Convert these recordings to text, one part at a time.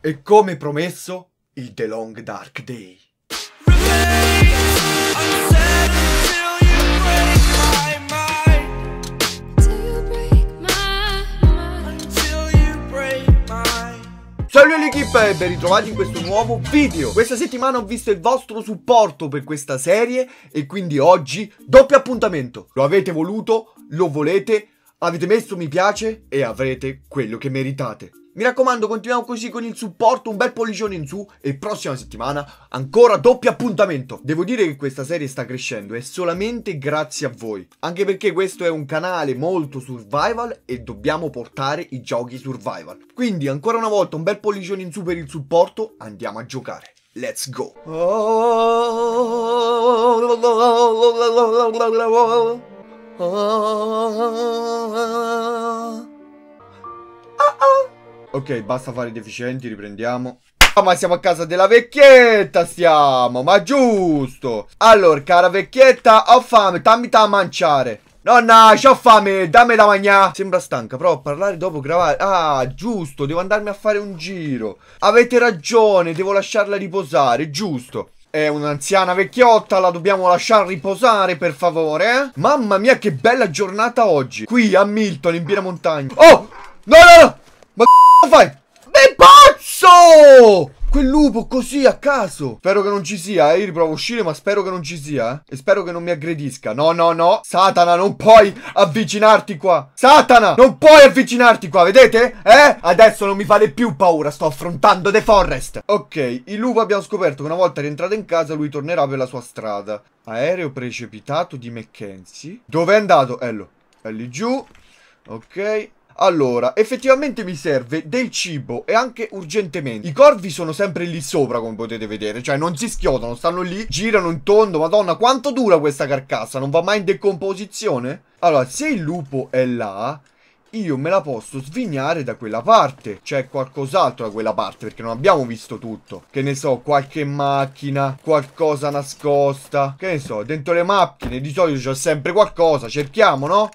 E come promesso, il The Long Dark Day. Salve l'equipe e ben ritrovati in questo nuovo video Questa settimana ho visto il vostro supporto per questa serie E quindi oggi doppio appuntamento Lo avete voluto, lo volete, avete messo mi piace e avrete quello che meritate mi raccomando, continuiamo così con il supporto, un bel pollicione in su e prossima settimana ancora doppio appuntamento. Devo dire che questa serie sta crescendo e solamente grazie a voi. Anche perché questo è un canale molto survival e dobbiamo portare i giochi survival. Quindi ancora una volta un bel pollicione in su per il supporto, andiamo a giocare. Let's go! Oh, oh, oh. Ok, basta fare i deficienti, riprendiamo. Ah, ma siamo a casa della vecchietta, stiamo, ma giusto. Allora, cara vecchietta, ho fame, dammi da mangiare. Nonna, ho fame, dammi da mangiare. Sembra stanca, però parlare dopo gravare. Ah, giusto, devo andarmi a fare un giro. Avete ragione, devo lasciarla riposare, giusto. È un'anziana vecchiotta, la dobbiamo lasciar riposare per favore, eh. Mamma mia che bella giornata oggi Qui a Milton, in piena montagna Oh! No, no, no! Ma che fai? è pazzo! Quel lupo così a caso Spero che non ci sia eh Io riprovo a uscire ma spero che non ci sia eh E spero che non mi aggredisca No no no Satana non puoi avvicinarti qua Satana non puoi avvicinarti qua Vedete? Eh? Adesso non mi fate più paura Sto affrontando The Forest Ok Il lupo abbiamo scoperto che una volta rientrato in casa Lui tornerà per la sua strada Aereo precipitato di Mackenzie Dove è andato? Ello È lì giù Ok allora, effettivamente mi serve del cibo e anche urgentemente. I corvi sono sempre lì sopra, come potete vedere. Cioè, non si schiodano, stanno lì, girano in tondo. Madonna, quanto dura questa carcassa? Non va mai in decomposizione? Allora, se il lupo è là io me la posso svignare da quella parte. C'è qualcos'altro da quella parte, perché non abbiamo visto tutto. Che ne so, qualche macchina, qualcosa nascosta. Che ne so, dentro le macchine di solito c'è sempre qualcosa. Cerchiamo, no?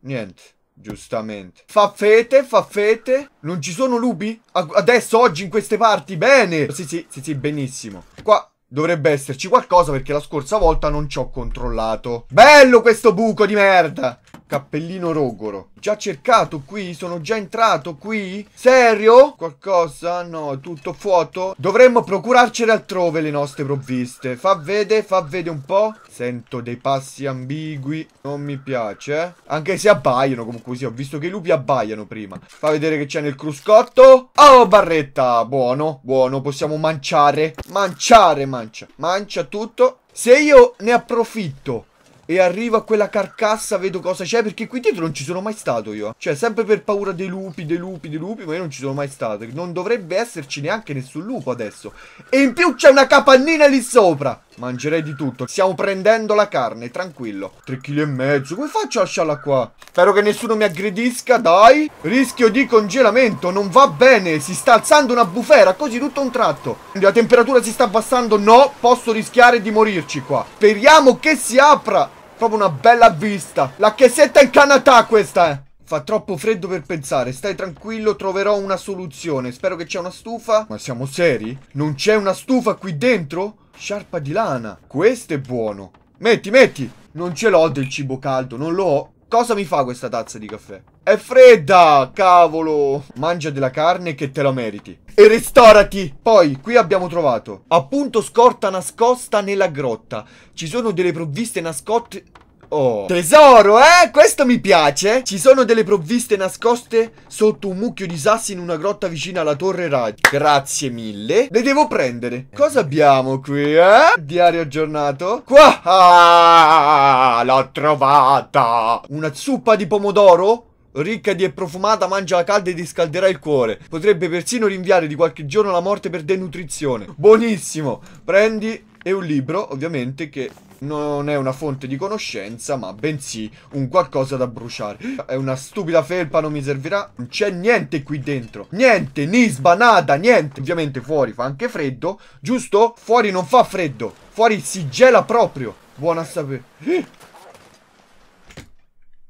Niente. Giustamente. Fa fete, fa fete. Non ci sono lupi? Adesso, oggi, in queste parti? Bene! Sì, sì, sì, sì, benissimo. Qua dovrebbe esserci qualcosa perché la scorsa volta non ci ho controllato. Bello questo buco di merda! Cappellino Rogoro. Già cercato qui? Sono già entrato qui? Serio? Qualcosa? No, è tutto fuoto Dovremmo procurarcene altrove le nostre provviste. Fa vede, fa vede un po'. Sento dei passi ambigui. Non mi piace, eh. Anche se abbaiano comunque sì. Ho visto che i lupi abbaiano prima. Fa vedere che c'è nel cruscotto. Oh, barretta. Buono, buono. Possiamo manciare. Manciare, mancia. Mancia tutto. Se io ne approfitto e arrivo a quella carcassa, vedo cosa c'è, perché qui dietro non ci sono mai stato io. Cioè, sempre per paura dei lupi, dei lupi, dei lupi, ma io non ci sono mai stato. Non dovrebbe esserci neanche nessun lupo adesso. E in più c'è una capannina lì sopra. Mangerei di tutto. Stiamo prendendo la carne, tranquillo. 3 kg e mezzo. Come faccio a lasciarla qua? Spero che nessuno mi aggredisca, dai. Rischio di congelamento, non va bene. Si sta alzando una bufera, così tutto un tratto. La temperatura si sta abbassando, no. Posso rischiare di morirci qua. Speriamo che si apra. Proprio una bella vista. La chiesetta in Canatà questa è. Eh. Fa troppo freddo per pensare, stai tranquillo, troverò una soluzione. Spero che c'è una stufa. Ma siamo seri? Non c'è una stufa qui dentro? Sciarpa di lana. Questo è buono. Metti, metti. Non ce l'ho del cibo caldo, non lo ho. Cosa mi fa questa tazza di caffè? È fredda, cavolo! Mangia della carne che te la meriti. E ristorati! Poi, qui abbiamo trovato. Appunto scorta nascosta nella grotta. Ci sono delle provviste nascoste... Oh, tesoro, eh? Questo mi piace. Ci sono delle provviste nascoste sotto un mucchio di sassi in una grotta vicina alla torre radio. Grazie mille. Le devo prendere. Cosa abbiamo qui, eh? Diario aggiornato. Qua! Ah, l'ho trovata! Una zuppa di pomodoro? ricca di e profumata, mangia la calda e ti scalderà il cuore. Potrebbe persino rinviare di qualche giorno la morte per denutrizione. Buonissimo! Prendi e un libro, ovviamente, che non è una fonte di conoscenza, ma bensì un qualcosa da bruciare. È una stupida felpa, non mi servirà. Non c'è niente qui dentro. Niente, nisba, nada, niente. Ovviamente fuori fa anche freddo, giusto? Fuori non fa freddo. Fuori si gela proprio. Buona sapere.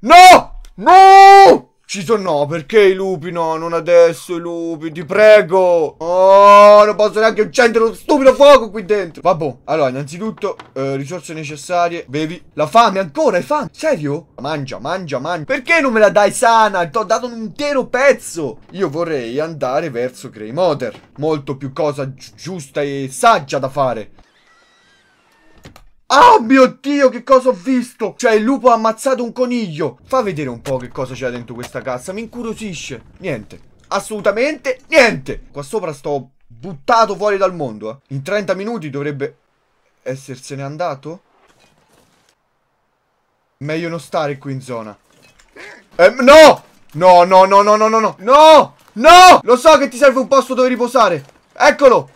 No! No! Ci sono, no, perché i lupi? No, non adesso i lupi, ti prego. Oh, non posso neanche accendere lo stupido fuoco qui dentro. Vabbè, allora, innanzitutto, eh, risorse necessarie. Bevi. La fame, ancora, hai fame? Serio? Mangia, mangia, mangia. Perché non me la dai sana? Ti ho dato un intero pezzo. Io vorrei andare verso Greymoder. Molto più cosa gi giusta e saggia da fare. Oh mio Dio, che cosa ho visto? Cioè, il lupo ha ammazzato un coniglio. Fa vedere un po' che cosa c'è dentro questa cassa. Mi incuriosisce. Niente. Assolutamente niente. Qua sopra sto buttato fuori dal mondo. Eh. In 30 minuti dovrebbe essersene andato. Meglio non stare qui in zona. Eh, no! No, no, no, no, no, no, no. No! No! Lo so che ti serve un posto dove riposare. Eccolo!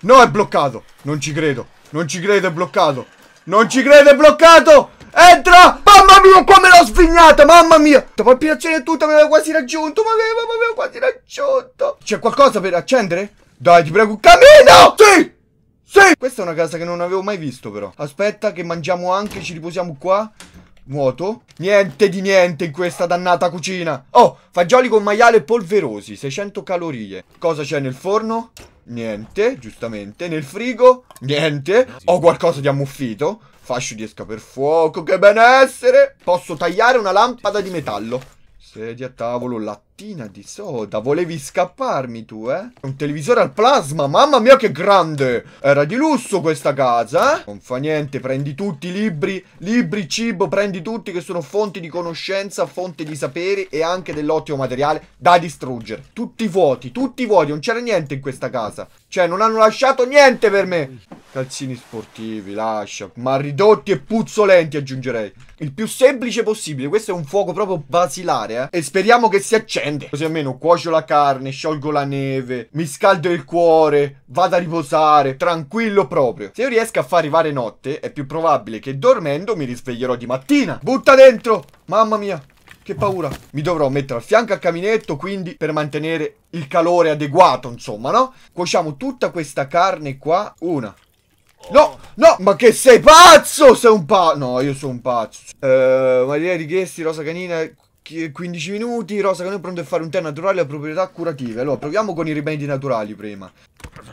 No, è bloccato. Non ci credo. Non ci credo, è bloccato. Non ci credo, è bloccato. Entra! Mamma mia, come l'ho svignata, mamma mia! La palpitazione è tutto, mi aveva quasi raggiunto, mi aveva, mi aveva quasi raggiunto. C'è qualcosa per accendere? Dai, ti prego, cammino! Sì! Sì! Questa è una casa che non avevo mai visto, però. Aspetta, che mangiamo anche, ci riposiamo qua. Vuoto. Niente di niente in questa dannata cucina. Oh, fagioli con maiale polverosi, 600 calorie. Cosa c'è nel forno? Niente, giustamente. Nel frigo? Niente. Ho qualcosa di ammuffito. Fascio di esca per fuoco, che benessere! Posso tagliare una lampada di metallo. Sedia, a tavolo, latte lattina di soda. Volevi scapparmi tu, eh? Un televisore al plasma, mamma mia che grande! Era di lusso questa casa, eh? Non fa niente, prendi tutti i libri, libri, cibo, prendi tutti che sono fonti di conoscenza, fonti di sapere e anche dell'ottimo materiale da distruggere. Tutti vuoti, tutti vuoti, non c'era niente in questa casa. Cioè, non hanno lasciato niente per me. Calzini sportivi, lascia. Ma ridotti e puzzolenti, aggiungerei. Il più semplice possibile. Questo è un fuoco proprio basilare, eh? E speriamo che si accetti scende. Così almeno cuocio la carne, sciolgo la neve, mi scaldo il cuore, vado a riposare, tranquillo proprio. Se io riesco a far arrivare notte, è più probabile che dormendo mi risveglierò di mattina. Butta dentro! Mamma mia, che paura. Mi dovrò mettere al fianco al caminetto, quindi, per mantenere il calore adeguato, insomma, no? Cuociamo tutta questa carne qua. Una. No, no, ma che sei pazzo! Sei un pazzo! No, io sono un pazzo. Uh, Maria richiesti, rosa canina, 15 minuti, rosa che noi è pronto a fare un tè naturale a proprietà curative. Allora, proviamo con i rimedi naturali prima.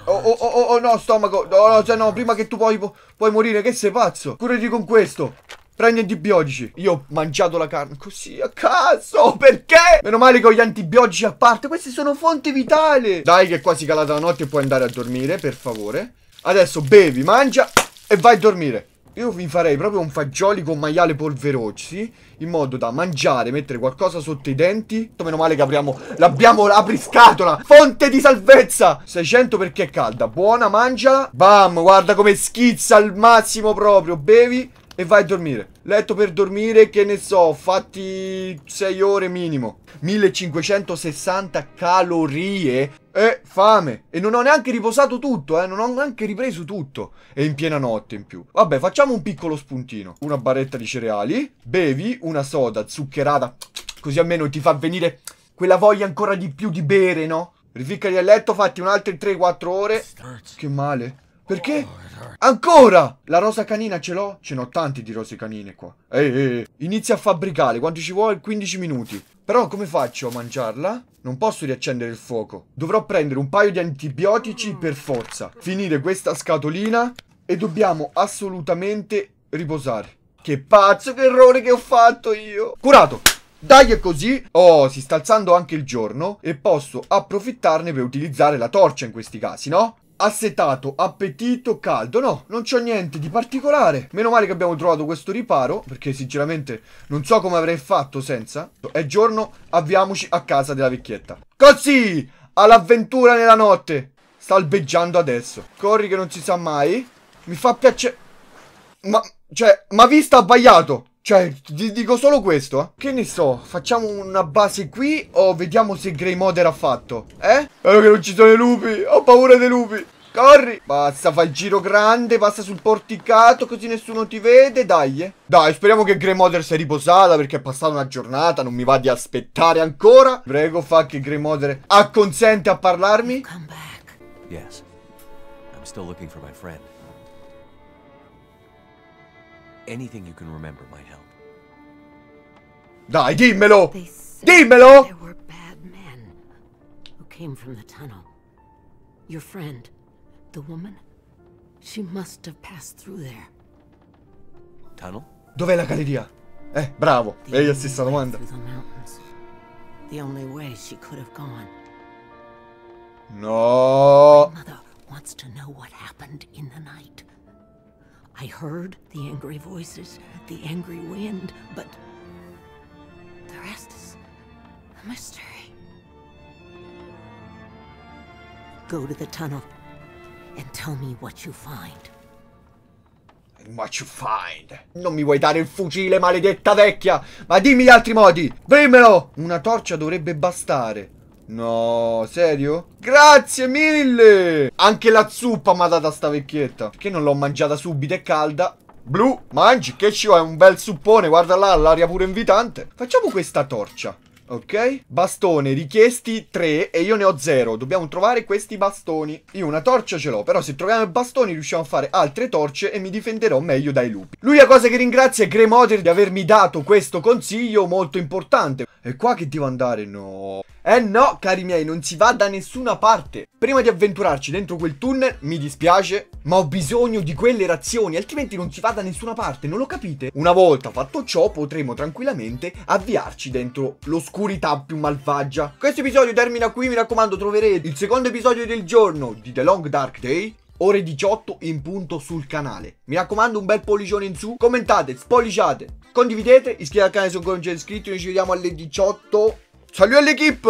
Oh, oh, oh, oh, oh no, stomaco. No, no, cioè no, prima che tu puoi, pu puoi morire, che sei pazzo. Curati con questo. Prendi antibiotici. Io ho mangiato la carne così a caso. Perché? Meno male che ho gli antibiotici a parte. Queste sono fonte vitale. Dai, che è quasi calata la notte e puoi andare a dormire, per favore. Adesso bevi, mangia e vai a dormire. Io vi farei proprio un fagioli con maiale polverocci In modo da mangiare, mettere qualcosa sotto i denti Meno male che apriamo L'abbiamo, apri scatola Fonte di salvezza 600 perché è calda Buona, mangiala Bam, guarda come schizza al massimo proprio Bevi e vai a dormire Letto per dormire, che ne so, fatti 6 ore minimo. 1560 calorie e fame. E non ho neanche riposato tutto, eh, non ho neanche ripreso tutto. E in piena notte in più. Vabbè, facciamo un piccolo spuntino. Una barretta di cereali, bevi una soda zuccherata, così almeno ti fa venire quella voglia ancora di più di bere, no? Rificcati a letto, fatti un'altra 3-4 ore. Che male. Perché? Oh, Ancora! La rosa canina ce l'ho? Ce n'ho tanti di rose canine qua. Ehi, ehi, inizia a fabbricare, quanto ci vuole? 15 minuti. Però come faccio a mangiarla? Non posso riaccendere il fuoco. Dovrò prendere un paio di antibiotici mm. per forza. Finire questa scatolina e dobbiamo assolutamente riposare. Che pazzo, che errore che ho fatto io! Curato! Dai è così, oh si sta alzando anche il giorno e posso approfittarne per utilizzare la torcia in questi casi, no? assetato, appetito, caldo. No, non c'ho niente di particolare. Meno male che abbiamo trovato questo riparo, perché sinceramente non so come avrei fatto senza. È giorno, avviamoci a casa della vecchietta. Così, all'avventura nella notte. Sta albeggiando adesso. Corri che non si sa mai. Mi fa piacere... Ma, cioè, ma vista abbagliato. Cioè, ti dico solo questo, eh. Che ne so, facciamo una base qui o vediamo se Grey Mother ha fatto? Eh? Spero che non ci sono i lupi, ho paura dei lupi. Corri! Basta, fai il giro grande, passa sul porticato così nessuno ti vede, dai. Eh. Dai, speriamo che Grey Mother sia riposata perché è passata una giornata, non mi va di aspettare ancora. Prego, fa che Grey Mother acconsente a parlarmi. Come back. Yes. I'm still looking for my friend. Anything you can remember might help. Dai, dimmelo! Dimmelo! There were bad men who came from the tunnel. Your friend, the woman, she must have passed through there. Tunnel? Dov'è la galleria? Eh, bravo, è la stessa domanda. The only way she could have gone. No. My mother wants to know what happened in the night. I heard the angry voices, the angry wind, but the rest is a mystery. Go to the tunnel and tell me what you find. And what you find? Non mi vuoi dare il fucile, maledetta vecchia! Ma dimmi gli altri modi! Dimmelo! Una torcia dovrebbe bastare. No, serio? Grazie mille! Anche la zuppa mi ha data sta vecchietta. Perché non l'ho mangiata subito, è calda. Blu, mangi, che ci vuoi? Un bel suppone, guarda là, l'aria pure invitante. Facciamo questa torcia. Ok? Bastone richiesti 3 e io ne ho 0. Dobbiamo trovare questi bastoni. Io una torcia ce l'ho, però se troviamo i bastoni riusciamo a fare altre torce e mi difenderò meglio dai lupi. L'unica cosa che ringrazio è Grey Mother di avermi dato questo consiglio molto importante. E qua che devo andare? No... Eh no, cari miei, non si va da nessuna parte. Prima di avventurarci dentro quel tunnel, mi dispiace, ma ho bisogno di quelle razioni, altrimenti non si va da nessuna parte, non lo capite? Una volta fatto ciò, potremo tranquillamente avviarci dentro l'oscurità più malvagia. Questo episodio termina qui, mi raccomando, troverete il secondo episodio del giorno di The Long Dark Day ore 18 in punto sul canale. Mi raccomando un bel pollicione in su, commentate, spolliciate, condividete, iscrivetevi al canale se ancora non siete iscritti, noi ci vediamo alle 18 Salut à l'équipe